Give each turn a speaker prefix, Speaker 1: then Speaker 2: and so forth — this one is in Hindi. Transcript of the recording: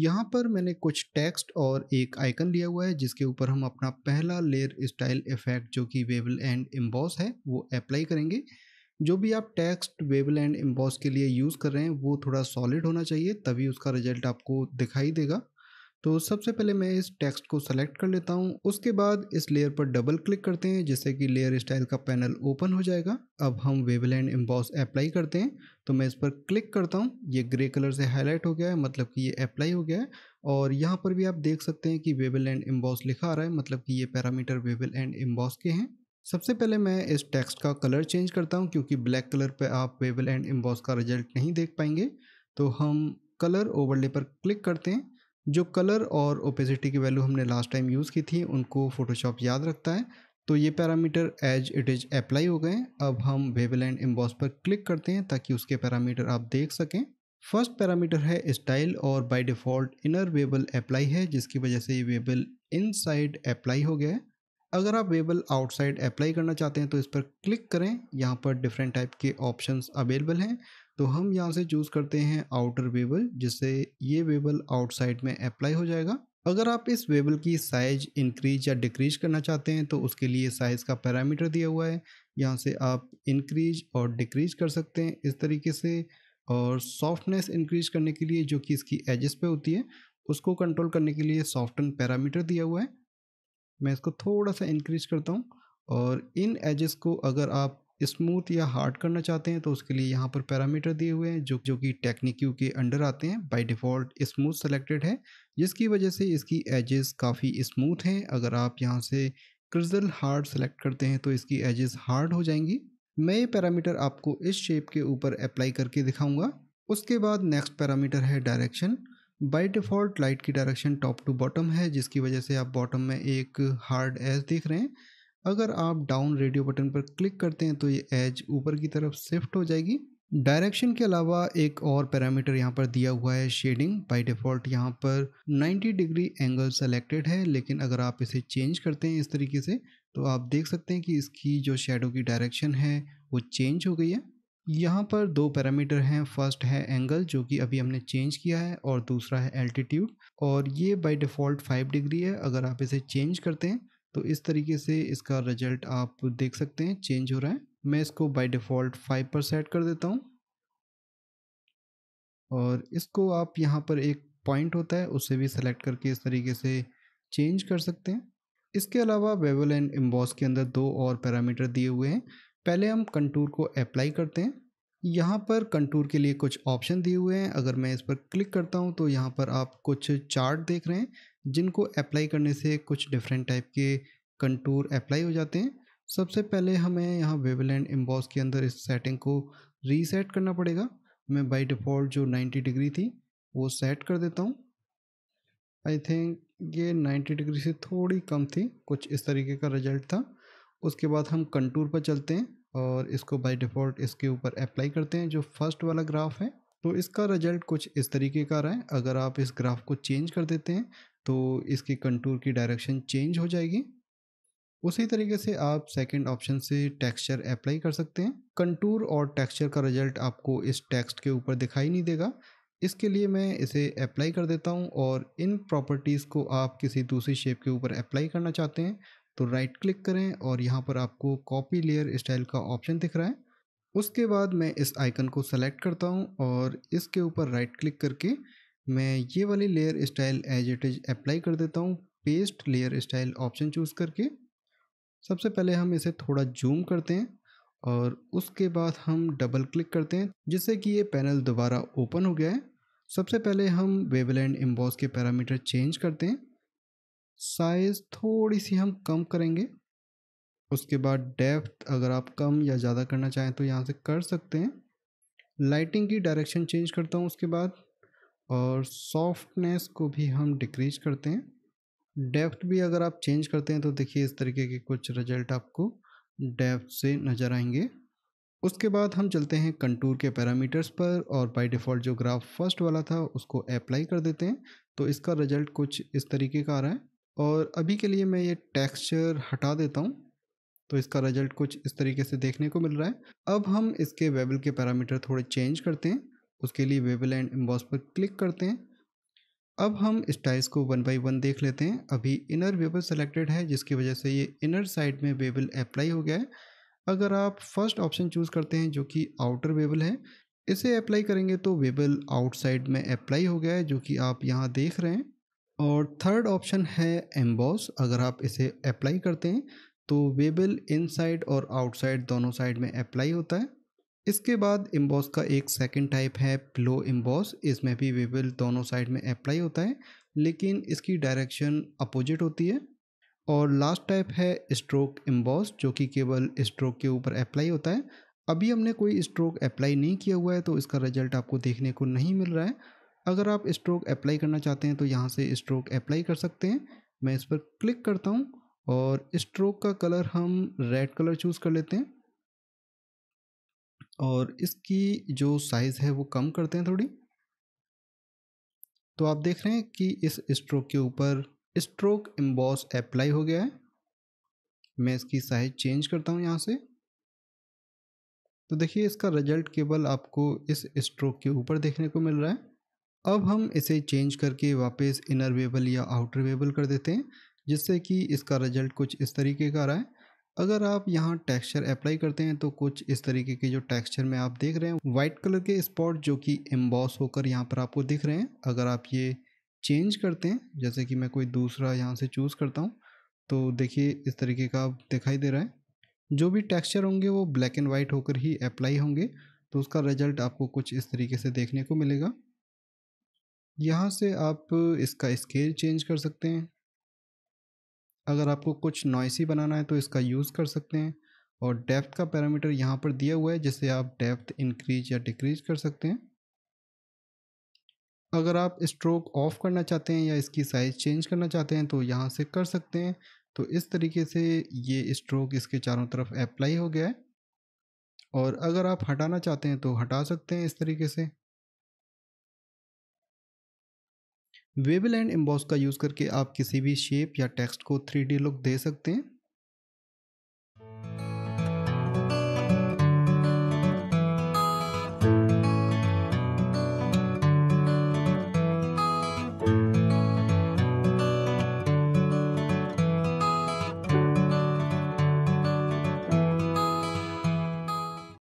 Speaker 1: यहाँ पर मैंने कुछ टेक्स्ट और एक आइकन लिया हुआ है जिसके ऊपर हम अपना पहला लेयर स्टाइल इफेक्ट जो कि वेबल एंड एम्बॉस है वो अप्लाई करेंगे जो भी आप टेक्स्ट वेबल एंड एम्बॉस के लिए यूज़ कर रहे हैं वो थोड़ा सॉलिड होना चाहिए तभी उसका रिजल्ट आपको दिखाई देगा तो सबसे पहले मैं इस टेक्स्ट को सेलेक्ट कर लेता हूँ उसके बाद इस लेयर पर डबल क्लिक करते हैं जिससे कि लेयर स्टाइल का पैनल ओपन हो जाएगा अब हम वेवलैंड एम्बॉस अप्लाई करते हैं तो मैं इस पर क्लिक करता हूँ ये ग्रे कलर से हाईलाइट हो गया है मतलब कि ये अप्लाई हो गया है और यहाँ पर भी आप देख सकते हैं कि वेबल एंड एम्बॉस लिखा आ रहा है मतलब कि ये पैरामीटर वेबल एंड एम्बॉस के हैं सबसे पहले मैं इस टेक्स्ट का कलर चेंज करता हूँ क्योंकि ब्लैक कलर पर आप वेबल एंड एम्बॉस का रिजल्ट नहीं देख पाएंगे तो हम कलर ओवरले पर क्लिक करते हैं जो कलर और ओपेसिटी की वैल्यू हमने लास्ट टाइम यूज़ की थी उनको फोटोशॉप याद रखता है तो ये parameter as it is apply हो गए अब हम वेबल एंड एम्बॉस पर क्लिक करते हैं ताकि उसके पैरामीटर आप देख सकें फर्स्ट पैरामीटर है स्टाइल और by default inner bevel apply है जिसकी वजह से ये वेबल इनसाइड अप्लाई हो गया है अगर आप वेबल आउटसाइड अप्लाई करना चाहते हैं तो इस पर क्लिक करें यहाँ पर डिफरेंट टाइप के ऑप्शंस अवेलेबल हैं तो हम यहाँ से चूज़ करते हैं आउटर वेबल जिससे ये वेबल आउटसाइड में अप्लाई हो जाएगा अगर आप इस वेबल की साइज इंक्रीज या डिक्रीज करना चाहते हैं तो उसके लिए साइज़ का पैरामीटर दिया हुआ है यहाँ से आप इंक्रीज और डिक्रीज कर सकते हैं इस तरीके से और सॉफ्टनेस इंक्रीज करने के लिए जो कि इसकी एजेस पे होती है उसको कंट्रोल करने के लिए सॉफ्टन पैरामीटर दिया हुआ है मैं इसको थोड़ा सा इंक्रीज करता हूँ और इन एजेस को अगर आप स्मूथ या हार्ड करना चाहते हैं तो उसके लिए यहाँ पर पैरामीटर दिए हुए हैं जो जो कि टेक्निक्यू के अंडर आते हैं बाय डिफ़ॉल्ट स्मूथ सेलेक्टेड है जिसकी वजह से इसकी एजेस काफ़ी स्मूथ हैं अगर आप यहाँ से क्रिजल हार्ड सेलेक्ट करते हैं तो इसकी एजेस हार्ड हो जाएंगी मैं ये पैरामीटर आपको इस शेप के ऊपर अप्लाई करके दिखाऊँगा उसके बाद नेक्स्ट पैरामीटर है डायरेक्शन बाय डिफ़ॉल्ट लाइट की डायरेक्शन टॉप टू बॉटम है जिसकी वजह से आप बॉटम में एक हार्ड एज देख रहे हैं अगर आप डाउन रेडियो बटन पर क्लिक करते हैं तो ये एज ऊपर की तरफ शिफ्ट हो जाएगी डायरेक्शन के अलावा एक और पैरामीटर यहाँ पर दिया हुआ है शेडिंग बाय डिफ़ॉल्ट यहाँ पर 90 डिग्री एंगल सेलेक्टेड है लेकिन अगर आप इसे चेंज करते हैं इस तरीके से तो आप देख सकते हैं कि इसकी जो शेडो की डायरेक्शन है वो चेंज हो गई है यहाँ पर दो पैरामीटर हैं फर्स्ट है एंगल जो कि अभी हमने चेंज किया है और दूसरा है एल्टीट्यूड और ये बाई डिफ़ॉल्ट फाइव डिग्री है अगर आप इसे चेंज करते हैं तो इस तरीके से इसका रिजल्ट आप देख सकते हैं चेंज हो रहा है मैं इसको बाय डिफ़ॉल्ट फाइव पर सेट कर देता हूँ और इसको आप यहाँ पर एक पॉइंट होता है उसे भी सेलेक्ट करके इस तरीके से चेंज कर सकते हैं इसके अलावा वेबल एंड एम्बॉस के अंदर दो और पैरामीटर दिए हुए हैं पहले हम कंटूर को अप्लाई करते हैं यहाँ पर कंटूर के लिए कुछ ऑप्शन दिए हुए हैं अगर मैं इस पर क्लिक करता हूँ तो यहाँ पर आप कुछ चार्ट देख रहे हैं जिनको अप्लाई करने से कुछ डिफरेंट टाइप के कंटूर अप्लाई हो जाते हैं सबसे पहले हमें यहाँ वेवलैंड एम्बॉस के अंदर इस सेटिंग को रीसेट करना पड़ेगा मैं बाय डिफ़ॉल्ट जो 90 डिग्री थी वो सेट कर देता हूँ आई थिंक ये 90 डिग्री से थोड़ी कम थी कुछ इस तरीके का रिजल्ट था उसके बाद हम कंटूर पर चलते हैं और इसको बाय डिफ़ॉल्ट इसके ऊपर अप्लाई करते हैं जो फर्स्ट वाला ग्राफ है तो इसका रिजल्ट कुछ इस तरीके का रहा है अगर आप इस ग्राफ को चेंज कर देते हैं तो इसकी कंटूर की डायरेक्शन चेंज हो जाएगी उसी तरीके से आप सेकंड ऑप्शन से टेक्सचर अप्लाई कर सकते हैं कंटूर और टेक्सचर का रिजल्ट आपको इस टेक्स्ट के ऊपर दिखाई नहीं देगा इसके लिए मैं इसे अप्लाई कर देता हूं और इन प्रॉपर्टीज़ को आप किसी दूसरी शेप के ऊपर अप्लाई करना चाहते हैं तो राइट क्लिक करें और यहाँ पर आपको कॉपी लेयर स्टाइल का ऑप्शन दिख रहा है उसके बाद मैं इस आइकन को सेलेक्ट करता हूँ और इसके ऊपर राइट क्लिक करके मैं ये वाली layer style as it is apply कर देता हूँ paste layer style option choose करके सबसे पहले हम इसे थोड़ा जूम करते हैं और उसके बाद हम डबल क्लिक करते हैं जिससे कि ये पैनल दोबारा ओपन हो गया है सबसे पहले हम वेवलैंड एम्बॉस के पैरामीटर चेंज करते हैं साइज़ थोड़ी सी हम कम करेंगे उसके बाद डेप्थ अगर आप कम या ज़्यादा करना चाहें तो यहाँ से कर सकते हैं लाइटिंग की डायरेक्शन चेंज करता हूँ उसके बाद और सॉफ्टनेस को भी हम डिक्रीज करते हैं डेप्थ भी अगर आप चेंज करते हैं तो देखिए इस तरीके के कुछ रिजल्ट आपको डेप्थ से नज़र आएंगे उसके बाद हम चलते हैं कंटूर के पैरामीटर्स पर और बाय डिफ़ॉल्ट जो ग्राफ फर्स्ट वाला था उसको अप्लाई कर देते हैं तो इसका रिजल्ट कुछ इस तरीके का आ रहा है और अभी के लिए मैं ये टेक्सचर हटा देता हूँ तो इसका रिजल्ट कुछ इस तरीके से देखने को मिल रहा है अब हम इसके वेबल के पैरामीटर थोड़े चेंज करते हैं उसके लिए वेबल एंड एम्बॉस पर क्लिक करते हैं अब हम स्टाइल्स को वन बाई वन देख लेते हैं अभी इनर वेबल सेलेक्टेड है जिसकी वजह से ये इनर साइड में वेबल अप्लाई हो गया है अगर आप फर्स्ट ऑप्शन चूज़ करते हैं जो कि आउटर वेबल है इसे अप्लाई करेंगे तो वेबल आउटसाइड में अप्लाई हो गया है जो कि आप यहाँ देख रहे हैं और थर्ड ऑप्शन है एम्बॉस अगर आप इसे अप्लाई करते हैं तो वेबल इनसाइड और आउटसाइड दोनों साइड में अप्लाई होता है इसके बाद एम्बॉस का एक सेकेंड टाइप है प्लो एम्बॉस इसमें भी वेबल दोनों साइड में अप्लाई होता है लेकिन इसकी डायरेक्शन अपोजिट होती है और लास्ट टाइप है स्ट्रोक एम्बॉस जो कि केवल स्ट्रोक के ऊपर अप्लाई होता है अभी हमने कोई स्ट्रोक अप्लाई नहीं किया हुआ है तो इसका रिजल्ट आपको देखने को नहीं मिल रहा है अगर आप स्ट्रोक अप्लाई करना चाहते हैं तो यहाँ से स्ट्रोक अप्लाई कर सकते हैं मैं इस पर क्लिक करता हूँ और स्ट्रोक का कलर हम रेड कलर चूज़ कर लेते हैं और इसकी जो साइज़ है वो कम करते हैं थोड़ी तो आप देख रहे हैं कि इस स्ट्रोक के ऊपर स्ट्रोक एम्बॉस अप्लाई हो गया है मैं इसकी साइज चेंज करता हूँ यहाँ से तो देखिए इसका रिजल्ट केवल आपको इस स्ट्रोक के ऊपर देखने को मिल रहा है अब हम इसे चेंज करके वापस इनर वेबल या आउटर वेबल कर देते हैं जिससे कि इसका रिजल्ट कुछ इस तरीके का आ रहा है अगर आप यहाँ टेक्सचर अप्लाई करते हैं तो कुछ इस तरीके के जो टेक्सचर में आप देख रहे हैं वाइट कलर के स्पॉट जो कि एम्बॉस होकर यहाँ पर आपको दिख रहे हैं अगर आप ये चेंज करते हैं जैसे कि मैं कोई दूसरा यहाँ से चूज़ करता हूँ तो देखिए इस तरीके का दिखाई दे रहा है जो भी टेक्स्चर होंगे वो ब्लैक एंड वाइट होकर ही अप्लाई होंगे तो उसका रिजल्ट आपको कुछ इस तरीके से देखने को मिलेगा यहाँ से आप इसका स्केल चेंज कर सकते हैं अगर आपको कुछ नॉइसी बनाना है तो इसका यूज़ कर सकते हैं और डेप्थ का पैरामीटर यहाँ पर दिया हुआ है जिससे आप डेप्थ इंक्रीज या डिक्रीज कर सकते हैं अगर आप स्ट्रोक ऑफ करना चाहते हैं या इसकी साइज़ चेंज करना चाहते हैं तो यहाँ से कर सकते हैं तो इस तरीके से ये स्ट्रोक इसके चारों तरफ अप्लाई हो गया है और अगर आप हटाना चाहते हैं तो हटा सकते हैं इस तरीके से वेबल एंड एम्बॉस का यूज़ करके आप किसी भी शेप या टेक्स्ट को थ्री लुक दे सकते हैं